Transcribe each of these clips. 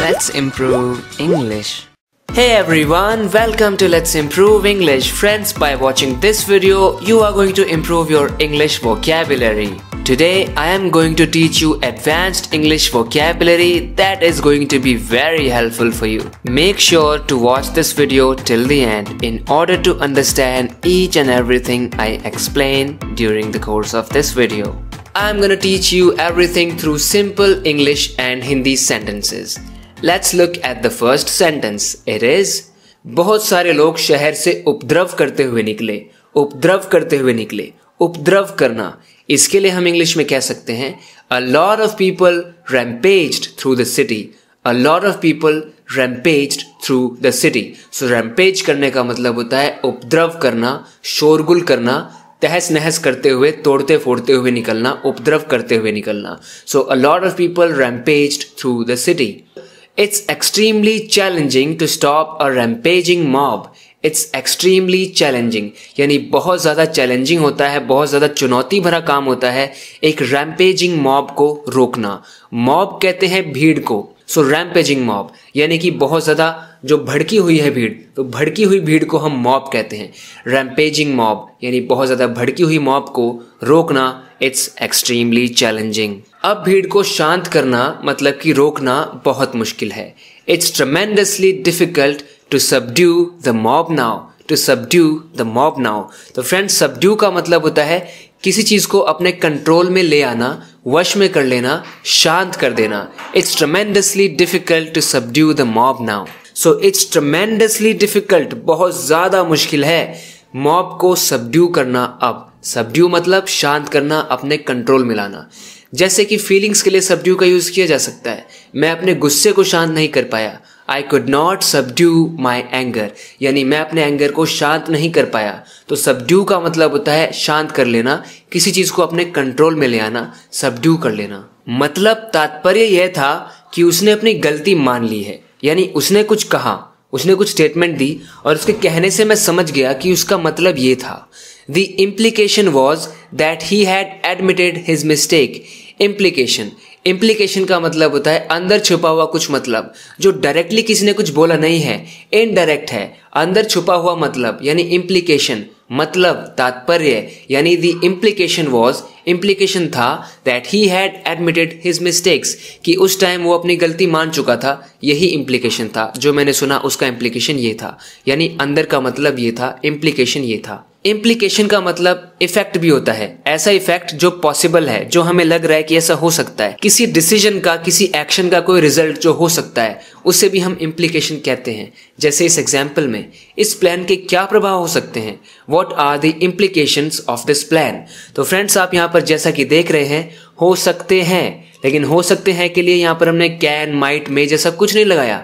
Let's improve English. Hey everyone, welcome to Let's Improve English. Friends, by watching this video, you are going to improve your English vocabulary. Today, I am going to teach you advanced English vocabulary that is going to be very helpful for you. Make sure to watch this video till the end in order to understand each and everything I explain during the course of this video. I'm gonna teach you everything through simple English and Hindi sentences. Let's look at the first sentence it is बहुत सारे लोग शहर से उपद्रव करते हुए निकले उपद्रव करते हुए निकले उपद्रव करना इसके लिए हम इंग्लिश में कह सकते हैं a lot of people rampage through the city a lot of people rampage through the city so rampage करने का मतलब होता है उपद्रव करना शोरगुल करना तहस नहस करते हुए तोड़ते फोड़ते हुए निकलना उपद्रव करते हुए निकलना so a lot of people rampage through the city It's extremely challenging to stop a rampaging mob. It's extremely challenging. यानी बहुत ज़्यादा challenging होता है बहुत ज़्यादा चुनौती भरा काम होता है एक rampaging mob को रोकना Mob कहते हैं भीड़ को सो रैम्पेजिंग मॉब यानी कि बहुत ज़्यादा जो भड़की हुई है भीड़ तो भड़की हुई भीड़ को हम मॉब कहते हैं रैम्पेजिंग मॉब यानी बहुत ज़्यादा भड़की हुई मॉब को रोकना इट्स एक्सट्रीमली चैलेंजिंग अब भीड़ को शांत करना मतलब कि रोकना बहुत मुश्किल है it's tremendously difficult to subdue the mob now to subdue the mob now तो फ्रेंड्स सबड्यू का मतलब होता है किसी चीज़ को अपने कंट्रोल में ले आना वश में कर लेना शांत कर देना it's tremendously difficult to subdue the mob now so it's tremendously difficult बहुत ज़्यादा मुश्किल है मॉब को सबड्यू करना अब सबड्यू मतलब शांत करना अपने कंट्रोल में लाना जैसे कि फीलिंग्स के लिए सबड्यू का यूज़ किया जा सकता है मैं अपने गुस्से को शांत नहीं कर पाया I could not subdue my anger यानी मैं अपने एंगर को शांत नहीं कर पाया तो सबड्यू का मतलब होता है शांत कर लेना किसी चीज़ को अपने कंट्रोल में ले आना सबड्यू कर लेना मतलब तात्पर्य यह था कि उसने अपनी गलती मान ली है यानी उसने कुछ कहा उसने कुछ स्टेटमेंट दी और उसके कहने से मैं समझ गया कि उसका मतलब ये था The implication was that he had admitted his mistake. Implication. Implication का मतलब होता है अंदर छुपा हुआ कुछ मतलब जो डायरेक्टली किसी ने कुछ बोला नहीं है इनडायरेक्ट है अंदर छुपा हुआ मतलब यानी इम्प्लीकेशन मतलब तात्पर्य यानी द इम्प्लीकेशन वॉज इम्प्लीकेशन था that he had admitted his mistakes कि उस टाइम वो अपनी गलती मान चुका था यही इम्प्लीकेशन था जो मैंने सुना उसका इम्प्लीकेशन ये था यानी अंदर का मतलब ये था इम्प्लीकेशन ये था इम्प्लीकेशन का मतलब इफेक्ट भी होता है ऐसा इफेक्ट जो पॉसिबल है जो हमें लग रहा है कि ऐसा हो सकता है किसी डिसीजन का किसी एक्शन का कोई रिजल्ट जो हो सकता है उसे भी हम इम्प्लीकेशन कहते हैं जैसे इस एग्जाम्पल में इस प्लान के क्या प्रभाव हो सकते हैं what are the implication of this plan तो फ्रेंड्स आप यहाँ पर जैसा कि देख रहे हैं हो सकते हैं लेकिन हो सकते हैं के लिए यहाँ पर हमने कैन माइट मे जैसा कुछ नहीं लगाया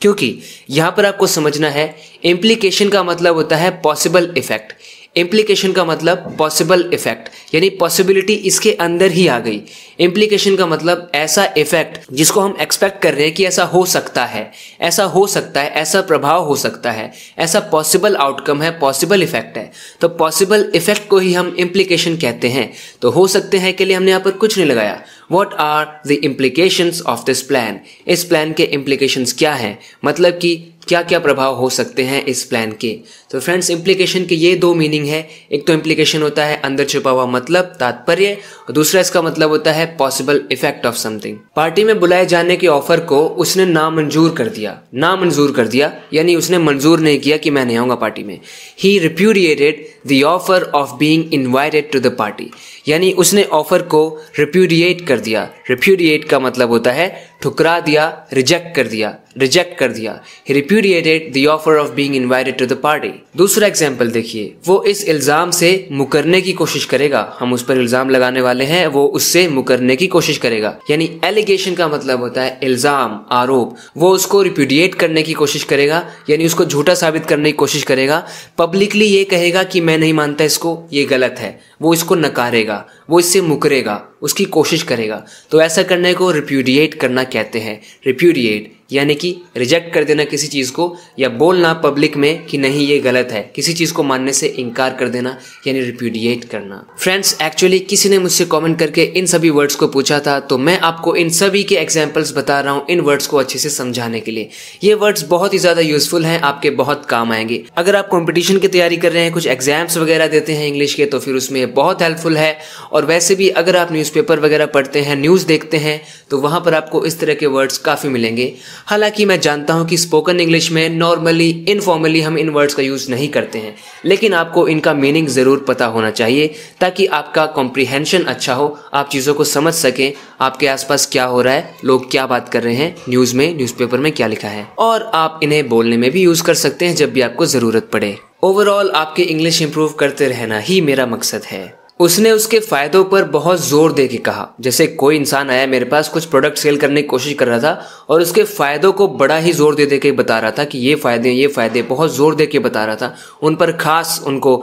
क्योंकि यहाँ पर आपको समझना है इम्प्लीकेशन का मतलब होता है पॉसिबल इफेक्ट इम्प्लीकेशन का मतलब पॉसिबल इफेक्ट यानी पॉसिबिलिटी इसके अंदर ही आ गई इम्प्लीकेशन का मतलब ऐसा इफेक्ट जिसको हम एक्सपेक्ट कर रहे हैं कि ऐसा हो सकता है ऐसा हो सकता है ऐसा प्रभाव हो सकता है ऐसा पॉसिबल आउटकम है पॉसिबल इफेक्ट है तो पॉसिबल इफेक्ट को ही हम इम्प्लीकेशन कहते हैं तो हो सकते हैं के लिए हमने यहाँ पर कुछ नहीं लगाया what are the implication of this plan इस प्लान के इम्प्लीकेशन क्या हैं मतलब कि क्या क्या प्रभाव हो सकते हैं इस प्लान के तो फ्रेंड्स इम्प्लीकेशन के ये दो मीनिंग है एक तो इम्प्लीकेशन होता है अंदर छुपा हुआ मतलब तात्पर्य और दूसरा इसका मतलब होता है possible effect of something party में बुलाए जाने के ऑफर को उसने नामंजूर कर दिया नामंजूर कर दिया यानी उसने मंजूर नहीं किया कि मैं नहीं आऊँगा पार्टी में ही repudiated the offer of being invited to the party यानी उसने ऑफर को रिप्यूरिएट कर दिया रिप्यूरिएट का मतलब होता है ठुकरा दिया रिजेक्ट कर दिया रिजेक्ट कर दिया repudiated the offer of being invited to the party दूसरा एग्जाम्पल देखिए वो इस इल्जाम से मुकरने की कोशिश करेगा हम उस पर इल्जाम लगाने वाले हैं वो उससे मुकरने की कोशिश करेगा यानी एलिगेशन का मतलब होता है इल्जाम आरोप वो उसको रिप्यूडिएट करने की कोशिश करेगा यानी उसको झूठा साबित करने की कोशिश करेगा पब्लिकली ये कहेगा कि मैं नहीं मानता इसको ये गलत है वो इसको नकारेगा वो इससे मुकरेगा उसकी कोशिश करेगा तो ऐसा करने को रिप्यूडिएट करना कहते हैं रिप्यूडिएट यानी कि रिजेक्ट कर देना किसी चीज़ को या बोलना पब्लिक में कि नहीं ये गलत है किसी चीज़ को मानने से इनकार कर देना यानी रिप्यूडिएट करना फ्रेंड्स एक्चुअली किसी ने मुझसे कमेंट करके इन सभी वर्ड्स को पूछा था तो मैं आपको इन सभी के एग्जाम्पल्स बता रहा हूँ इन वर्ड्स को अच्छे से समझाने के लिए ये वर्ड्स बहुत ही ज़्यादा यूजफुल हैं आपके बहुत काम आएंगे अगर आप कॉम्पिटिशन की तैयारी कर रहे हैं कुछ एग्जाम्स वगैरह देते हैं इंग्लिश के तो फिर उसमें बहुत हेल्पफुल है और वैसे भी अगर आप न्यूज़पेपर वगैरह पढ़ते हैं न्यूज़ देखते हैं तो वहाँ पर आपको इस तरह के वर्ड्स काफ़ी मिलेंगे हालांकि मैं जानता हूं कि स्पोकन इंग्लिश में नॉर्मली इनफॉर्मली हम इन वर्ड्स का यूज़ नहीं करते हैं लेकिन आपको इनका मीनिंग ज़रूर पता होना चाहिए ताकि आपका कॉम्प्रिहेंशन अच्छा हो आप चीज़ों को समझ सकें आपके आसपास क्या हो रहा है लोग क्या बात कर रहे हैं न्यूज़ में न्यूज़पेपर में क्या लिखा है और आप इन्हें बोलने में भी यूज़ कर सकते हैं जब भी आपको ज़रूरत पड़े ओवरऑल आपके इंग्लिश इम्प्रूव करते रहना ही मेरा मकसद है उसने उसके फायदों पर बहुत जोर दे के कहा जैसे कोई इंसान आया मेरे पास कुछ प्रोडक्ट सेल करने की कोशिश कर रहा था और उसके फायदों को बड़ा ही जोर दे दे के बता रहा था कि ये फायदे ये फायदे बहुत जोर दे के बता रहा था उन पर खास उनको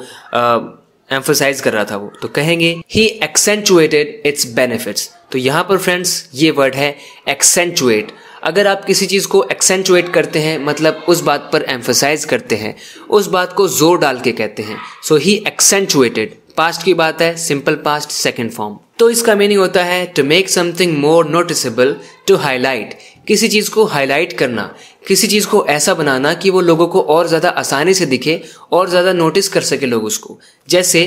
एम्फोसाइज कर रहा था वो तो कहेंगे ही एक्सेंचुएटेड इट्स बेनिफिट्स तो यहाँ पर फ्रेंड्स ये वर्ड है एक्सेंचुएट अगर आप किसी चीज़ को एक्सेंचुएट करते हैं मतलब उस बात पर एम्फोसाइज करते हैं उस बात को जोर डाल के कहते हैं सो ही एक्सेंचुएटेड पास्ट की बात है सिंपल पास्ट सेकेंड फॉर्म तो इसका मीनिंग होता है to make something more noticeable to highlight किसी चीज़ को हाईलाइट करना किसी चीज़ को ऐसा बनाना कि वो लोगों को और ज़्यादा आसानी से दिखे और ज़्यादा नोटिस कर सके लोग उसको जैसे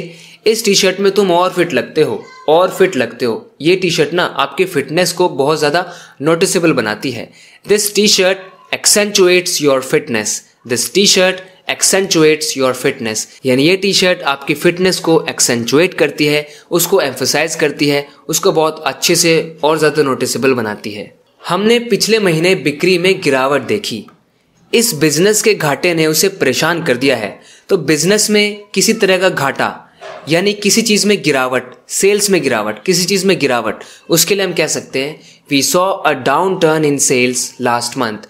इस टी शर्ट में तुम और फिट लगते हो और फिट लगते हो ये टी शर्ट ना आपके फिटनेस को बहुत ज़्यादा नोटिसेबल बनाती है this T shirt accentuates your fitness this T shirt accentuates your fitness यानी ये टी शर्ट आपकी फिटनेस को एक्सेंचुएट करती है उसको एम्फोसाइज करती है उसको बहुत अच्छे से और ज़्यादा नोटिसेबल बनाती है हमने पिछले महीने बिक्री में गिरावट देखी इस बिजनेस के घाटे ने उसे परेशान कर दिया है तो बिजनेस में किसी तरह का घाटा यानी किसी चीज़ में गिरावट सेल्स में गिरावट किसी चीज़ में गिरावट उसके लिए हम कह सकते हैं we saw a down turn in sales last month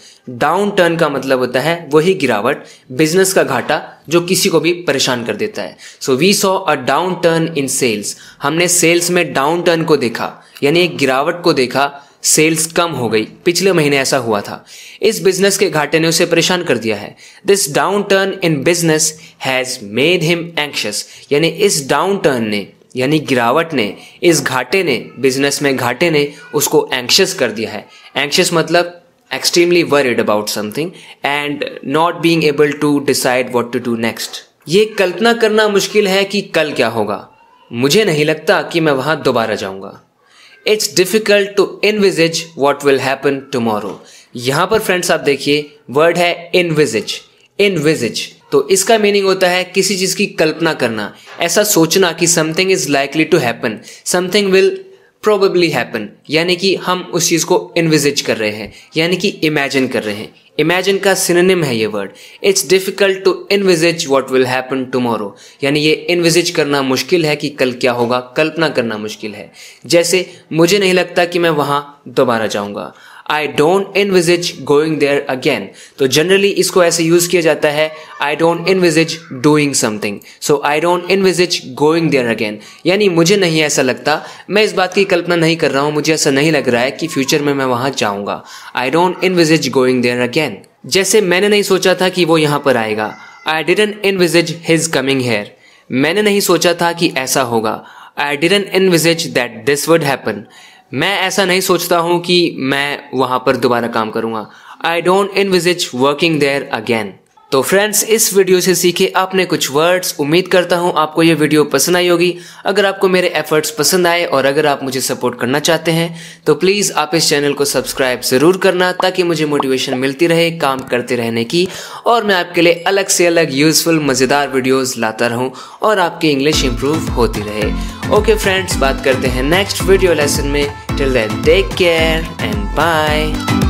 down turn का मतलब होता है वही गिरावट बिजनेस का घाटा जो किसी को भी परेशान कर देता है so we saw a down turn in sales हमने सेल्स में डाउन टर्न को देखा यानी एक गिरावट को देखा सेल्स कम हो गई पिछले महीने ऐसा हुआ था इस बिजनेस के घाटे ने उसे परेशान कर दिया है this down turn in business has made him anxious यानी इस डाउन टर्न ने यानी गिरावट ने इस घाटे ने बिजनेस में घाटे ने उसको एंक्शस कर दिया है एंक्शस मतलब extremely worried about something and not being able to decide what to do next ये कल्पना करना मुश्किल है कि कल क्या होगा मुझे नहीं लगता कि मैं वहां दोबारा जाऊंगा it's difficult to envisage what will happen tomorrow यहां पर फ्रेंड्स आप देखिए वर्ड है इनविजिज इनविजिज तो इसका मीनिंग होता है किसी चीज़ की कल्पना करना ऐसा सोचना कि something is likely to happen something will probably happen यानी कि हम उस चीज़ को इन्विजिज कर रहे हैं यानी कि इमेजिन कर रहे हैं इमेजिन का सिनेम है ये word it's difficult to envisage what will happen tomorrow यानी ये इन्विजिज करना मुश्किल है कि कल क्या होगा कल्पना करना मुश्किल है जैसे मुझे नहीं लगता कि मैं वहाँ दोबारा जाऊँगा I don't envisage going there again तो जनरली इसको ऐसे यूज किया जाता है I don't envisage doing something so I don't envisage going there again यानी मुझे नहीं ऐसा लगता मैं इस बात की कल्पना नहीं कर रहा हूँ मुझे ऐसा नहीं लग रहा है कि फ्यूचर में मैं वहां जाऊँगा I don't envisage going there again जैसे मैंने नहीं सोचा था कि वो यहाँ पर आएगा I envisage his coming here मैंने नहीं सोचा था कि ऐसा होगा I envisage that this would happen मैं ऐसा नहीं सोचता हूँ कि मैं वहाँ पर दोबारा काम करूँगा I don't in envisage working there again तो फ्रेंड्स इस वीडियो से सीखे आपने कुछ वर्ड्स उम्मीद करता हूँ आपको ये वीडियो पसंद आई होगी अगर आपको मेरे एफर्ट्स पसंद आए और अगर आप मुझे सपोर्ट करना चाहते हैं तो प्लीज़ आप इस चैनल को सब्सक्राइब ज़रूर करना ताकि मुझे मोटिवेशन मिलती रहे काम करते रहने की और मैं आपके लिए अलग से अलग यूज़फुल मज़ेदार वीडियोज़ लाता रहूँ और आपकी इंग्लिश इम्प्रूव होती रहे ओके फ्रेंड्स बात करते हैं नेक्स्ट वीडियो लेसन में Till then, take care and bye.